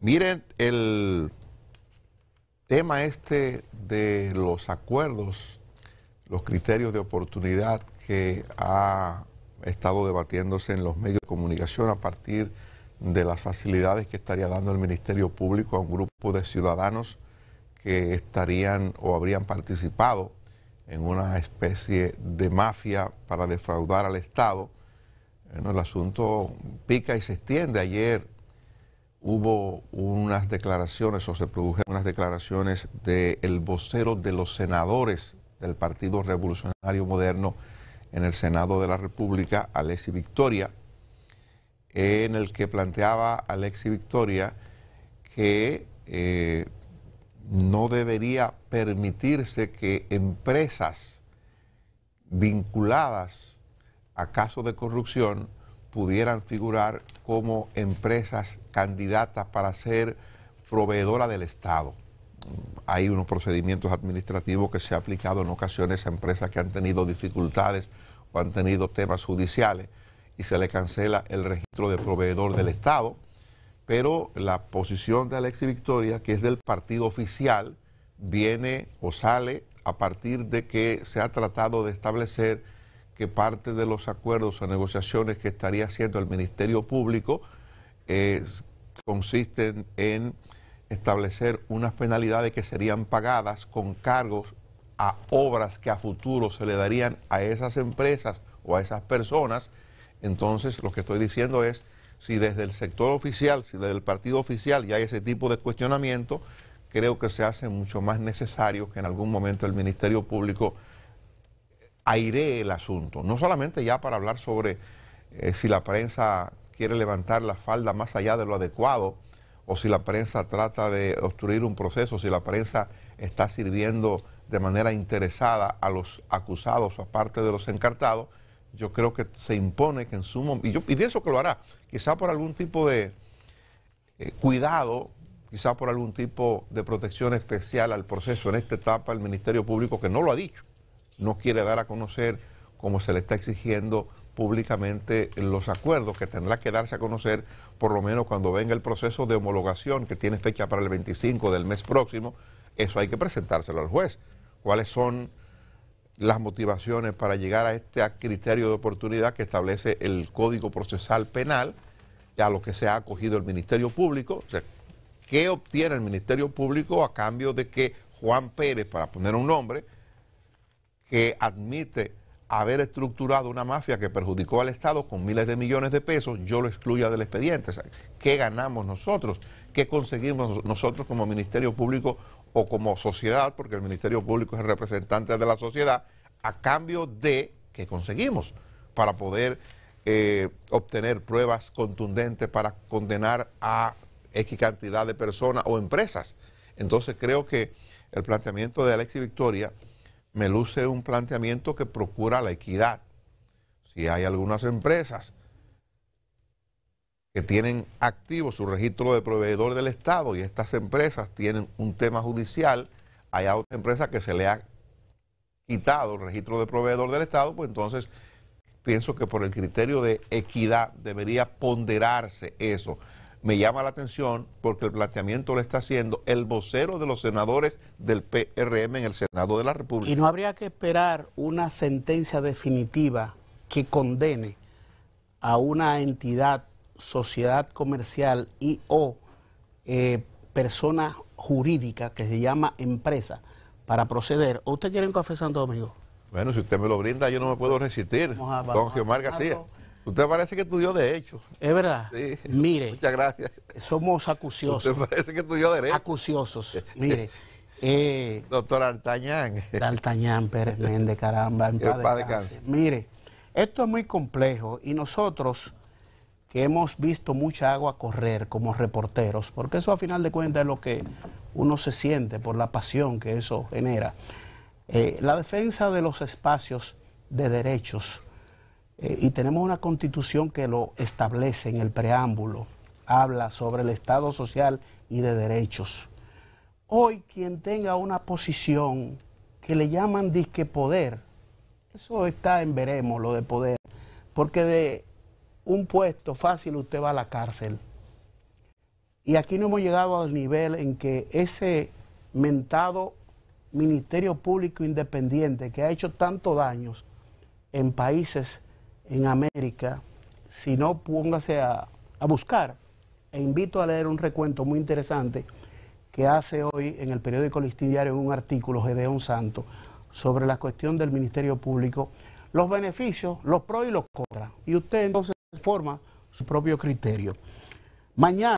Miren el tema este de los acuerdos, los criterios de oportunidad que ha estado debatiéndose en los medios de comunicación a partir de las facilidades que estaría dando el Ministerio Público a un grupo de ciudadanos que estarían o habrían participado en una especie de mafia para defraudar al Estado. el asunto pica y se extiende. Ayer hubo unas declaraciones o se produjeron unas declaraciones del vocero de los senadores del Partido Revolucionario Moderno en el Senado de la República, Alexi Victoria, en el que planteaba Alexi Victoria que eh, no debería permitirse que empresas vinculadas a casos de corrupción pudieran figurar como empresas candidatas para ser proveedora del Estado. Hay unos procedimientos administrativos que se ha aplicado en ocasiones a empresas que han tenido dificultades o han tenido temas judiciales y se le cancela el registro de proveedor del Estado, pero la posición de Alexi Victoria, que es del partido oficial, viene o sale a partir de que se ha tratado de establecer que parte de los acuerdos o negociaciones que estaría haciendo el Ministerio Público consisten en establecer unas penalidades que serían pagadas con cargos a obras que a futuro se le darían a esas empresas o a esas personas. Entonces, lo que estoy diciendo es, si desde el sector oficial, si desde el partido oficial ya hay ese tipo de cuestionamiento, creo que se hace mucho más necesario que en algún momento el Ministerio Público airee el asunto. No solamente ya para hablar sobre eh, si la prensa quiere levantar la falda más allá de lo adecuado, o si la prensa trata de obstruir un proceso, si la prensa está sirviendo de manera interesada a los acusados, o parte de los encartados, yo creo que se impone que en su momento, y yo pienso que lo hará, quizá por algún tipo de eh, cuidado, quizá por algún tipo de protección especial al proceso en esta etapa el Ministerio Público, que no lo ha dicho, no quiere dar a conocer como se le está exigiendo públicamente los acuerdos que tendrá que darse a conocer por lo menos cuando venga el proceso de homologación que tiene fecha para el 25 del mes próximo, eso hay que presentárselo al juez. ¿Cuáles son las motivaciones para llegar a este criterio de oportunidad que establece el Código Procesal Penal a lo que se ha acogido el Ministerio Público? ¿Qué obtiene el Ministerio Público a cambio de que Juan Pérez, para poner un nombre, que admite haber estructurado una mafia que perjudicó al Estado con miles de millones de pesos, yo lo excluya del expediente. ¿Qué ganamos nosotros? ¿Qué conseguimos nosotros como Ministerio Público o como sociedad? Porque el Ministerio Público es el representante de la sociedad, a cambio de qué conseguimos para poder eh, obtener pruebas contundentes para condenar a X cantidad de personas o empresas. Entonces creo que el planteamiento de Alexis Victoria me luce un planteamiento que procura la equidad. Si hay algunas empresas que tienen activo su registro de proveedor del Estado y estas empresas tienen un tema judicial, hay a otra empresa que se le ha quitado el registro de proveedor del Estado, pues entonces pienso que por el criterio de equidad debería ponderarse eso me llama la atención porque el planteamiento lo está haciendo el vocero de los senadores del PRM en el Senado de la República. Y no habría que esperar una sentencia definitiva que condene a una entidad, sociedad comercial y o eh, persona jurídica que se llama empresa para proceder. usted quiere un café Santo Domingo? Bueno, si usted me lo brinda, yo no me puedo resistir. don Geomar García. Usted parece que estudió Derecho. Es verdad. Sí. Mire. Muchas gracias. Somos acuciosos. Usted parece que estudió Derecho. Acuciosos. Mire. Eh, Doctor Altañán. Artañán Pérez Méndez, caramba. En de cáncer. Mire, esto es muy complejo y nosotros que hemos visto mucha agua correr como reporteros, porque eso a final de cuentas es lo que uno se siente por la pasión que eso genera. Eh, la defensa de los espacios de derechos eh, y tenemos una constitución que lo establece en el preámbulo, habla sobre el Estado social y de derechos. Hoy quien tenga una posición que le llaman disque poder, eso está en veremos lo de poder, porque de un puesto fácil usted va a la cárcel. Y aquí no hemos llegado al nivel en que ese mentado Ministerio Público Independiente que ha hecho tanto daños en países en América, si no, póngase a, buscar. E invito a leer un recuento muy interesante que hace hoy en el periódico Listín Diario un artículo, Gedeón Santo, sobre la cuestión del Ministerio Público, los beneficios, los pros y los contra, Y usted entonces forma su propio criterio. Mañana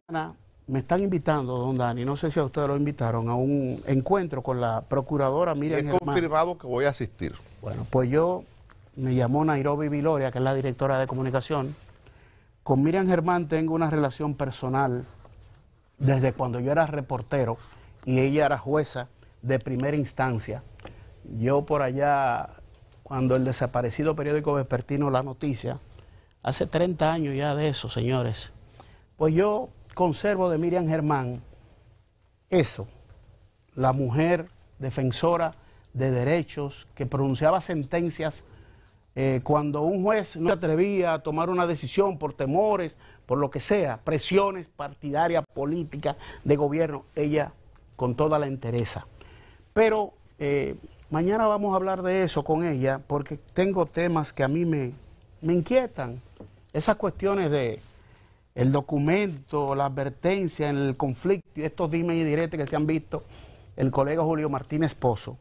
me están invitando, don Dani, no sé si a ustedes lo invitaron, a un encuentro con la procuradora Miriam He confirmado que voy a asistir. Bueno, pues yo me llamó Nairobi Viloria, que es la directora de comunicación. Con Miriam Germán tengo una relación personal desde cuando yo era reportero y ella era jueza de primera instancia. Yo por allá, cuando el desaparecido periódico vespertino La Noticia, hace 30 años ya de eso, señores, pues yo conservo de Miriam Germán eso, la mujer defensora de derechos que pronunciaba sentencias eh, cuando un juez no se atrevía a tomar una decisión por temores, por lo que sea, presiones partidarias, políticas, de gobierno, ella con toda la entereza. Pero eh, mañana vamos a hablar de eso con ella porque tengo temas que a mí me, inquietan. Esas cuestiones de el documento, la advertencia en el conflicto, estos dimes y diretes que se han visto, el colega Julio Martínez Pozo,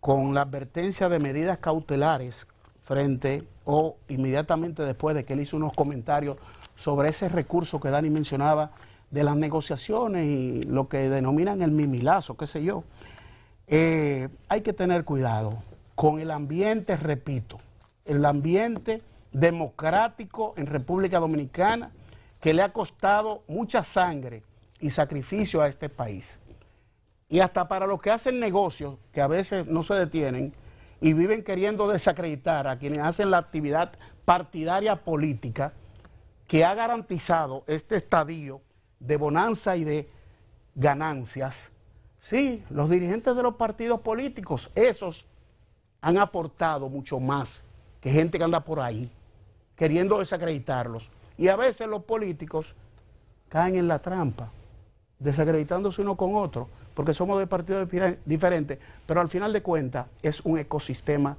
con la advertencia de medidas cautelares frente o inmediatamente después de que él hizo unos comentarios sobre ese recurso que Dani mencionaba de las negociaciones y lo que denominan el mimilazo, qué sé yo, eh, hay que tener cuidado con el ambiente, repito, el ambiente democrático en República Dominicana que le ha costado mucha sangre y sacrificio a este país. Y hasta para los que hacen negocios, que a veces no se detienen, y viven queriendo desacreditar a quienes hacen la actividad partidaria política que ha garantizado este estadio de bonanza y de ganancias. Sí, los dirigentes de los partidos políticos, esos han aportado mucho más que gente que anda por ahí queriendo desacreditarlos. Y a veces los políticos caen en la trampa desacreditándose uno con otro, porque somos de partidos diferentes, pero al final de cuentas es un ecosistema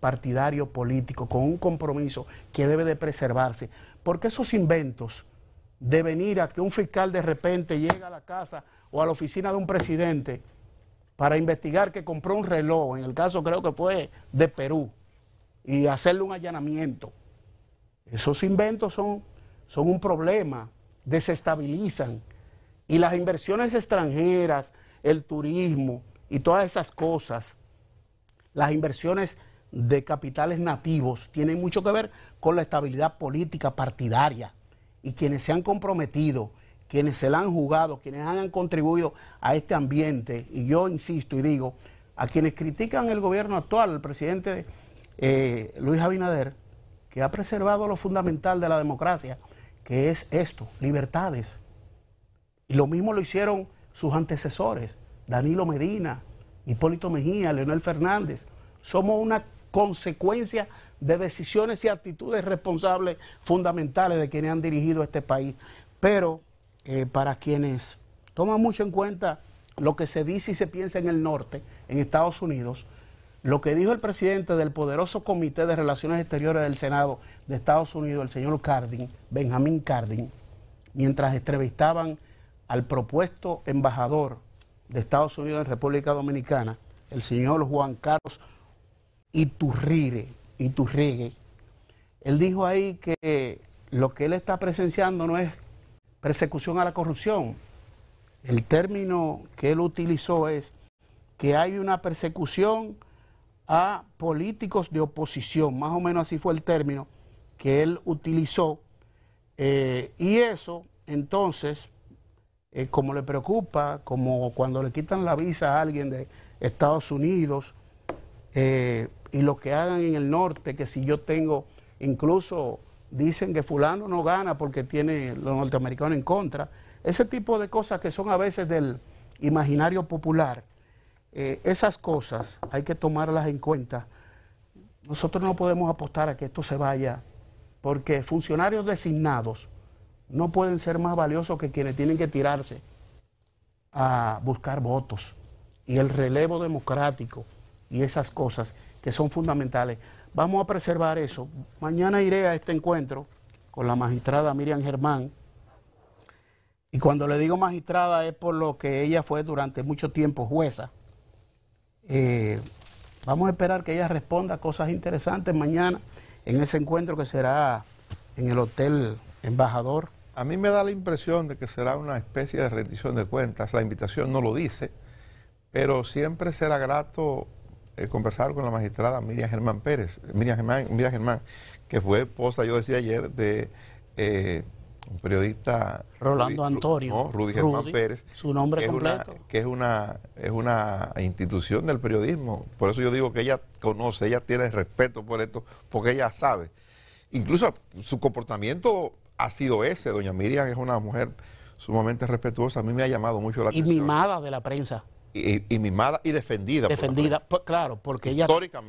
partidario político con un compromiso que debe de preservarse, porque esos inventos de venir a que un fiscal de repente llega a la casa o a la oficina de un presidente para investigar que compró un reloj, en el caso creo que fue de Perú, y hacerle un allanamiento. Esos inventos son, son un problema, desestabilizan y las inversiones extranjeras, el turismo y todas esas cosas, las inversiones de capitales nativos tienen mucho que ver con la estabilidad política partidaria. Y quienes se han comprometido, quienes se la han jugado, quienes han contribuido a este ambiente, y yo insisto y digo, a quienes critican el gobierno actual, el presidente eh, Luis Abinader, que ha preservado lo fundamental de la democracia, que es esto, libertades, y lo mismo lo hicieron sus antecesores, Danilo Medina, Hipólito Mejía, Leonel Fernández. Somos una consecuencia de decisiones y actitudes responsables fundamentales de quienes han dirigido este país. Pero eh, para quienes toman mucho en cuenta lo que se dice y se piensa en el norte, en Estados Unidos, lo que dijo el presidente del poderoso Comité de Relaciones Exteriores del Senado de Estados Unidos, el señor Cardin, Benjamín Cardin, mientras entrevistaban al propuesto embajador de Estados Unidos en República Dominicana, el señor Juan Carlos Iturrire, él dijo ahí que lo que él está presenciando no es persecución a la corrupción. El término que él utilizó es que hay una persecución a políticos de oposición, más o menos así fue el término que él utilizó. Eh, y eso, entonces, eh, como le preocupa, como cuando le quitan la visa a alguien de Estados Unidos eh, y lo que hagan en el norte, que si yo tengo, incluso dicen que fulano no gana porque tiene los norteamericanos en contra, ese tipo de cosas que son a veces del imaginario popular, eh, esas cosas hay que tomarlas en cuenta. Nosotros no podemos apostar a que esto se vaya, porque funcionarios designados, no pueden ser más valiosos que quienes tienen que tirarse a buscar votos y el relevo democrático y esas cosas que son fundamentales. Vamos a preservar eso. Mañana iré a este encuentro con la magistrada Miriam Germán. Y cuando le digo magistrada es por lo que ella fue durante mucho tiempo jueza. Eh, vamos a esperar que ella responda cosas interesantes mañana en ese encuentro que será en el Hotel Embajador. A mí me da la impresión de que será una especie de rendición de cuentas, la invitación no lo dice, pero siempre será grato eh, conversar con la magistrada Miriam Germán Pérez, Miriam Germán, Miriam Germán que fue esposa, yo decía ayer, de eh, un periodista... Rolando Antonio. Rudy, Germán Pérez. Su nombre completo. que es una, es una institución del periodismo. Por eso yo digo que ella conoce, ella tiene respeto por esto, porque ella sabe. Incluso su comportamiento ha sido ese. Doña Miriam es una mujer sumamente respetuosa. A mí me ha llamado mucho la atención. Y mimada de la prensa. Y, mimada y defendida. Defendida, claro, porque ella,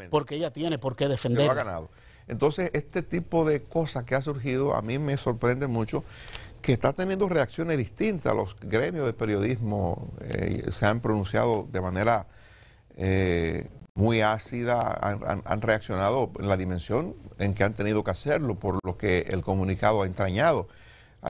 porque ella tiene por qué defender. ha ganado. Entonces, este tipo de cosas que ha surgido a mí me sorprende mucho que está teniendo reacciones distintas. Los gremios de periodismo eh, se han pronunciado de manera eh, muy ácida han, reaccionado en la dimensión en que han tenido que hacerlo, por lo que el comunicado ha entrañado.